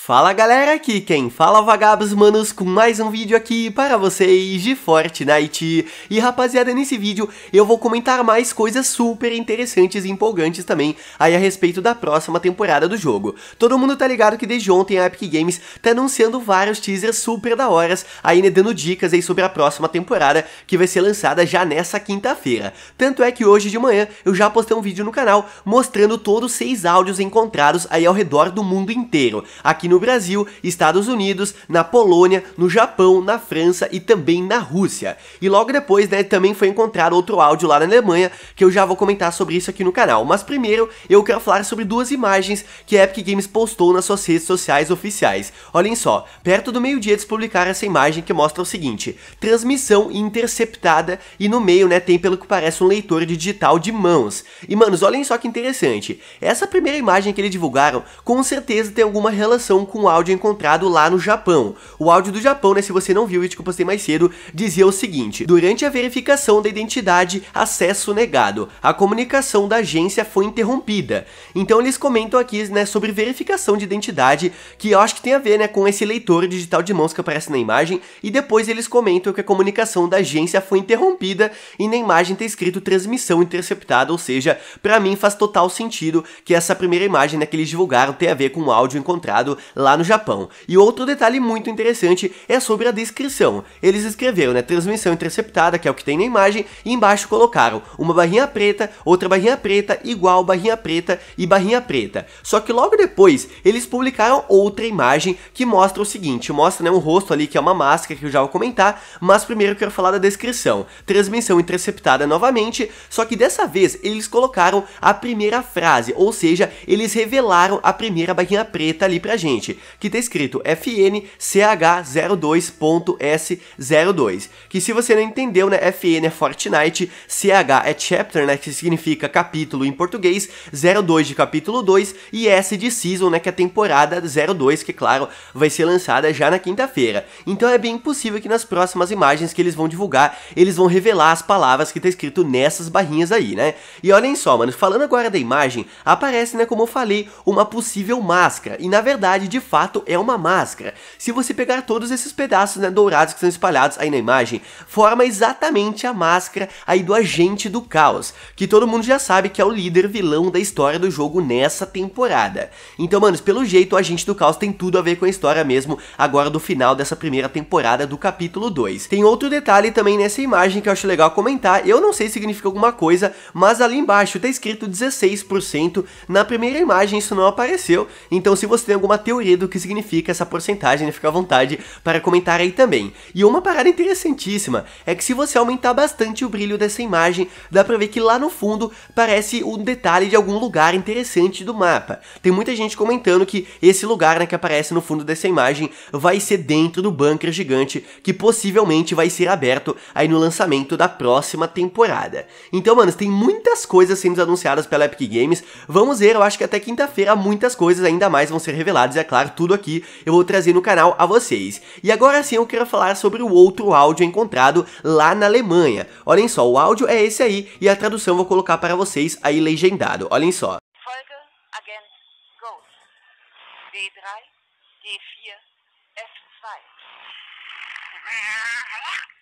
Fala galera, aqui quem fala é Vagabos Manos com mais um vídeo aqui para vocês de Fortnite. E rapaziada, nesse vídeo eu vou comentar mais coisas super interessantes e empolgantes também aí a respeito da próxima temporada do jogo. Todo mundo tá ligado que desde ontem a Epic Games tá anunciando vários teasers super da horas, aí né, dando dicas aí sobre a próxima temporada que vai ser lançada já nessa quinta-feira. Tanto é que hoje de manhã eu já postei um vídeo no canal mostrando todos os seis áudios encontrados aí ao redor do mundo inteiro. Aqui no Brasil, Estados Unidos, na Polônia, no Japão, na França e também na Rússia. E logo depois, né, também foi encontrado outro áudio lá na Alemanha, que eu já vou comentar sobre isso aqui no canal. Mas primeiro, eu quero falar sobre duas imagens que a Epic Games postou nas suas redes sociais oficiais. Olhem só, perto do meio-dia eles publicaram essa imagem que mostra o seguinte: transmissão interceptada e no meio, né, tem pelo que parece um leitor de digital de mãos. E manos, olhem só que interessante. Essa primeira imagem que eles divulgaram, com certeza tem alguma relação som com o áudio encontrado lá no Japão. O áudio do Japão, né, se você não viu, o vídeo que eu postei mais cedo, dizia o seguinte: Durante a verificação da identidade, acesso negado. A comunicação da agência foi interrompida. Então eles comentam aqui, né, sobre verificação de identidade, que eu acho que tem a ver, né, com esse leitor digital de mãos que aparece na imagem, e depois eles comentam que a comunicação da agência foi interrompida e na imagem está escrito transmissão interceptada, ou seja, para mim faz total sentido que essa primeira imagem né, que eles divulgaram tem a ver com o áudio encontrado lá no Japão. E outro detalhe muito interessante é sobre a descrição. Eles escreveram, né, transmissão interceptada, que é o que tem na imagem, e embaixo colocaram uma barrinha preta, outra barrinha preta, igual barrinha preta e barrinha preta. Só que logo depois, eles publicaram outra imagem que mostra o seguinte, mostra né, um rosto ali que é uma máscara que eu já vou comentar, mas primeiro eu quero falar da descrição. Transmissão interceptada novamente, só que dessa vez eles colocaram a primeira frase, ou seja, eles revelaram a primeira barrinha preta ali pra gente seguinte, que tá escrito FNCH02.S02, que se você não entendeu, né, FN é Fortnite, CH é chapter, né, que significa capítulo em português, 02 de capítulo 2 e S de season, né, que é a temporada 02, que claro, vai ser lançada já na quinta-feira. Então é bem possível que nas próximas imagens que eles vão divulgar, eles vão revelar as palavras que tá escrito nessas barrinhas aí, né? E olhem só, mano, falando agora da imagem, aparece, né, como eu falei, uma possível máscara. E na verdade, de fato é uma máscara. Se você pegar todos esses pedaços né, dourados que são espalhados aí na imagem, forma exatamente a máscara aí do agente do caos, que todo mundo já sabe que é o líder vilão da história do jogo nessa temporada. Então, manos, pelo jeito o agente do caos tem tudo a ver com a história mesmo agora do final dessa primeira temporada do capítulo 2. Tem outro detalhe também nessa imagem que eu acho legal comentar, eu não sei se significa alguma coisa, mas ali embaixo tá escrito 16%, na primeira imagem isso não apareceu, então se você tem alguma teoria teoria do que significa essa porcentagem, né? fica à vontade para comentar aí também. E uma parada interessantíssima é que se você aumentar bastante o brilho dessa imagem, dá pra ver que lá no fundo parece um detalhe de algum lugar interessante do mapa. Tem muita gente comentando que esse lugar né, que aparece no fundo dessa imagem vai ser dentro do bunker gigante que possivelmente vai ser aberto aí no lançamento da próxima temporada. Então, mano, tem muitas coisas sendo anunciadas pela Epic Games. Vamos ver, eu acho que até quinta-feira muitas coisas ainda mais vão ser reveladas claro, tudo aqui eu vou trazer no canal a vocês. E agora sim eu quero falar sobre o outro áudio encontrado lá na Alemanha. Olhem só, o áudio é esse aí e a tradução eu vou colocar para vocês aí legendado. Olhem só. Folge Agent D3 D4 F2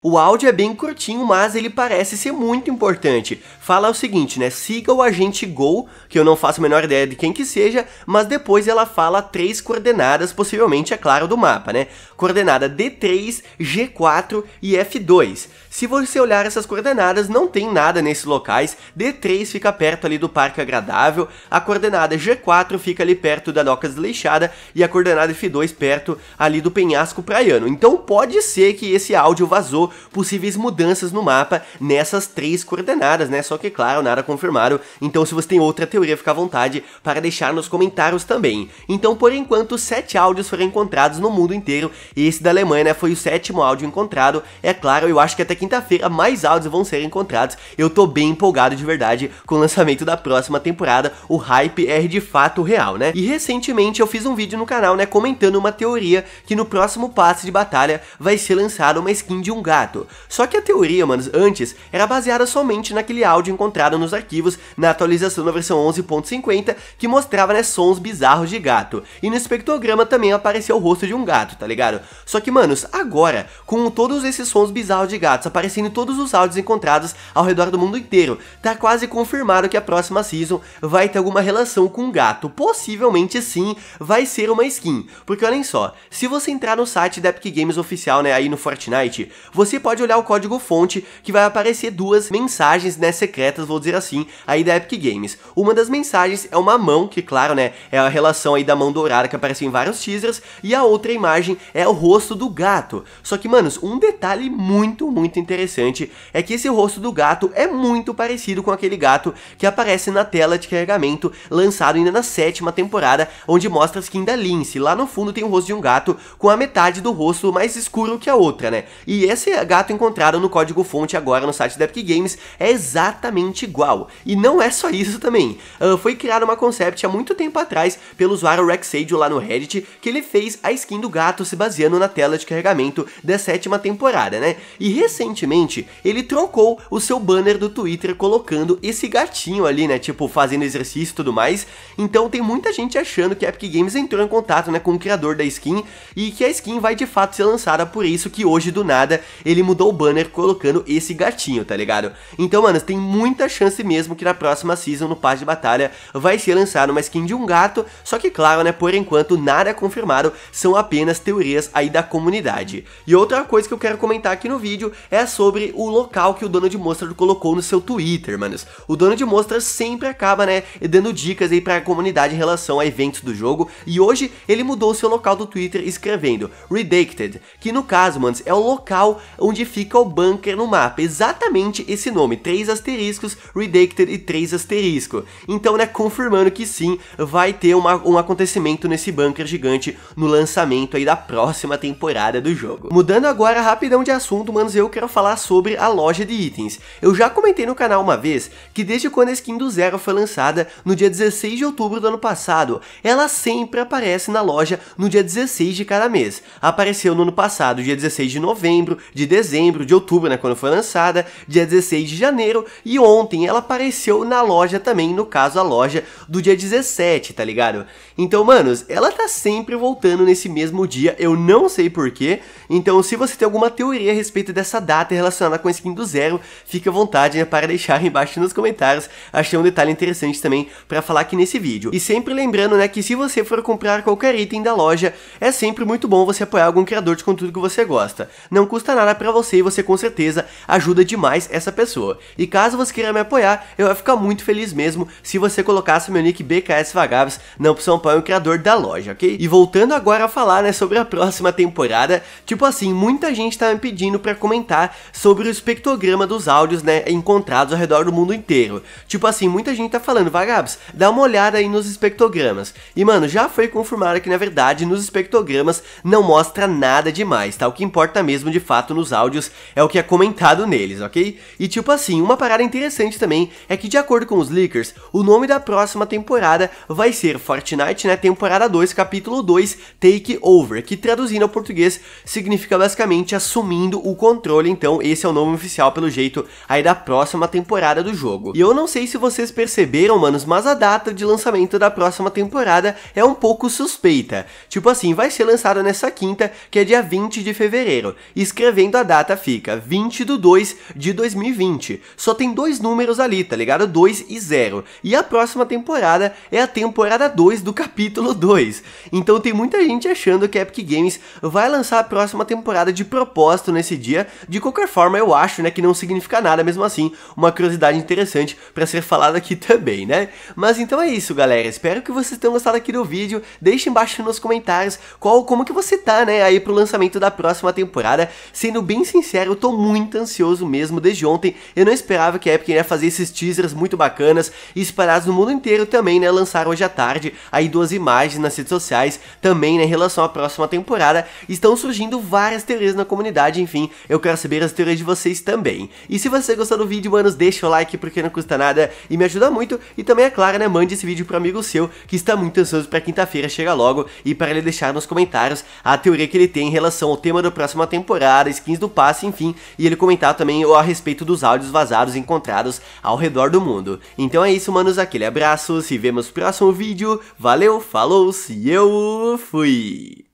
o áudio é bem curtinho, mas ele parece ser muito importante. Fala o seguinte, né? Siga o agente Go, que eu não faço a menor ideia de quem que seja, mas depois ela fala três coordenadas, possivelmente, é claro, do mapa, né? Coordenada D3, G4 e F2. Se você olhar essas coordenadas, não tem nada nesses locais. D3 fica perto ali do Parque Agradável, a coordenada G4 fica ali perto da Doca Desleixada e a coordenada F2 perto ali do Penhasco Praiano. Então pode ser que esse áudio vazou possíveis mudanças no mapa nessas três coordenadas, né? Só que, claro, nada confirmado. Então, se você tem outra teoria, fica à vontade para deixar nos comentários também. Então, por enquanto, sete áudios foram encontrados no mundo inteiro. E esse da Alemanha né, foi o sétimo áudio encontrado. É claro, eu acho que até quinta-feira mais áudios vão ser encontrados. Eu tô bem empolgado de verdade com o lançamento da próxima temporada. O hype é de fato real, né? E recentemente eu fiz um vídeo no canal, né, comentando uma teoria que no próximo passe de batalha vai ser lançada uma skin de um gato contrato. Só que a teoria, manos, antes era baseada somente naquele áudio encontrado nos arquivos na atualização da versão 11.50 que mostrava, né, sons bizarros de gato. E no espectrograma também aparecia o rosto de um gato, tá ligado? Só que, manos, agora, com todos esses sons bizarros de gatos aparecendo em todos os áudios encontrados ao redor do mundo inteiro, tá quase confirmado que a próxima season vai ter alguma relação com um gato. Possivelmente sim, vai ser uma skin. Porque olhem só, se você entrar no site da Epic Games oficial, né, aí no Fortnite, você você pode olhar o código fonte que vai aparecer duas mensagens né, secretas, vou dizer assim, aí da Epic Games. Uma das mensagens é uma mão, que claro, né, é a relação aí da mão dourada que apareceu em vários teasers, e a outra imagem é o rosto do gato. Só que, manos, um detalhe muito, muito interessante é que esse rosto do gato é muito parecido com aquele gato que aparece na tela de carregamento lançado ainda na sétima temporada, onde mostra a skin da Lince. Lá no fundo tem o rosto de um gato com a metade do rosto mais escuro que a outra, né? E essa é gato encontraram no código-fonte agora no site da Epic Games é exatamente igual. E não é só isso também. Uh, foi criada uma concept há muito tempo atrás pelo usuário Rexage lá no Reddit, que ele fez a skin do gato se baseando na tela de carregamento da sétima temporada, né? E recentemente, ele trocou o seu banner do Twitter colocando esse gatinho ali, né? Tipo, fazendo exercício e tudo mais. Então tem muita gente achando que a Epic Games entrou em contato né, com o criador da skin e que a skin vai de fato ser lançada por isso que hoje do nada ele mudou o banner colocando esse gatinho, tá ligado? Então, mano, tem muita chance mesmo que na próxima season, no Paz de batalha, vai ser lançado uma skin de um gato, só que claro, né, por enquanto nada é confirmado, são apenas teorias aí da comunidade. E outra coisa que eu quero comentar aqui no vídeo é sobre o local que o dono de mostra colocou no seu Twitter, manos. O dono de mostra sempre acaba, né, dando dicas aí pra comunidade em relação a eventos do jogo, e hoje ele mudou o seu local do Twitter escrevendo Redacted, que no caso, manos, é o local onde fica o bunker no mapa. Exatamente esse nome, 3 asteriscos, Redacted e 3 asterisco. Então, né, confirmando que sim, vai ter uma, um acontecimento nesse bunker gigante no lançamento aí da próxima temporada do jogo. Mudando agora rapidão de assunto, manos, eu quero falar sobre a loja de itens. Eu já comentei no canal uma vez que desde quando a skin do Zero foi lançada, no dia 16 de outubro do ano passado, ela sempre aparece na loja no dia 16 de cada mês. Apareceu no ano passado, dia 16 de novembro, dia dezembro, de outubro, né, quando foi lançada, dia 16 de janeiro, e ontem ela apareceu na loja também, no caso a loja do dia 17, tá ligado? Então, manos, ela tá sempre voltando nesse mesmo dia, eu não sei porquê, então se você tem alguma teoria a respeito dessa data relacionada com a skin do Zero, fica à vontade né, para deixar embaixo nos comentários, achei um detalhe interessante também para falar aqui nesse vídeo. E sempre lembrando, né, que se você for comprar qualquer item da loja, é sempre muito bom você apoiar algum criador de conteúdo que você gosta. Não custa nada para você e você com certeza ajuda demais essa pessoa. E caso você queira me apoiar, eu vou ficar muito feliz mesmo se você colocasse meu nick BKS Vagabos na opção para o criador da loja, ok? E voltando agora a falar, né, sobre a próxima temporada, tipo assim, muita gente tá me pedindo para comentar sobre o espectrograma dos áudios, né, encontrados ao redor do mundo inteiro. Tipo assim, muita gente tá falando, Vagabos, dá uma olhada aí nos espectrogramas. E mano, já foi confirmado que na verdade nos espectrogramas não mostra nada demais, tá? O que importa mesmo de fato nos áudios é o que é comentado neles, ok? E tipo assim, uma parada interessante também é que de acordo com os leakers, o nome da próxima temporada vai ser Fortnite, né, temporada 2, capítulo 2, Take Over, que traduzindo ao português significa basicamente assumindo o controle, então esse é o nome oficial pelo jeito aí da próxima temporada do jogo. E eu não sei se vocês perceberam, manos, mas a data de lançamento da próxima temporada é um pouco suspeita. Tipo assim, vai ser lançada nessa quinta, que é dia 20 de fevereiro. Escrevendo a data fica 20 do 2 de 2020. Só tem dois números ali, tá ligado? 2 e 0. E a próxima temporada é a temporada 2 do capítulo 2. Então tem muita gente achando que a Epic Games vai lançar a próxima temporada de propósito nesse dia. De qualquer forma, eu acho, né, que não significa nada, mesmo assim, uma curiosidade interessante para ser falada aqui também, né? Mas então é isso, galera. Espero que vocês tenham gostado aqui do vídeo. Deixe embaixo nos comentários qual como que você tá, né, aí pro lançamento da próxima temporada, sendo sendo bem sincero, eu tô muito ansioso mesmo desde ontem. Eu não esperava que a Epic ia né, fazer esses teasers muito bacanas e espalhados no mundo inteiro também, né? lançar hoje à tarde aí duas imagens nas redes sociais também, né? Em relação à próxima temporada, estão surgindo várias teorias na comunidade. Enfim, eu quero saber as teorias de vocês também. E se você gostou do vídeo, manos, deixa o like porque não custa nada e me ajuda muito. E também, é claro, né? Mande esse vídeo pro amigo seu que está muito ansioso pra quinta-feira chegar logo e para ele deixar nos comentários a teoria que ele tem em relação ao tema da próxima temporada skins do passe, enfim, e ele comentar também a respeito dos áudios vazados encontrados ao redor do mundo. Então é isso, manos, aquele abraço, se vemos no próximo vídeo, valeu, falou, se eu fui!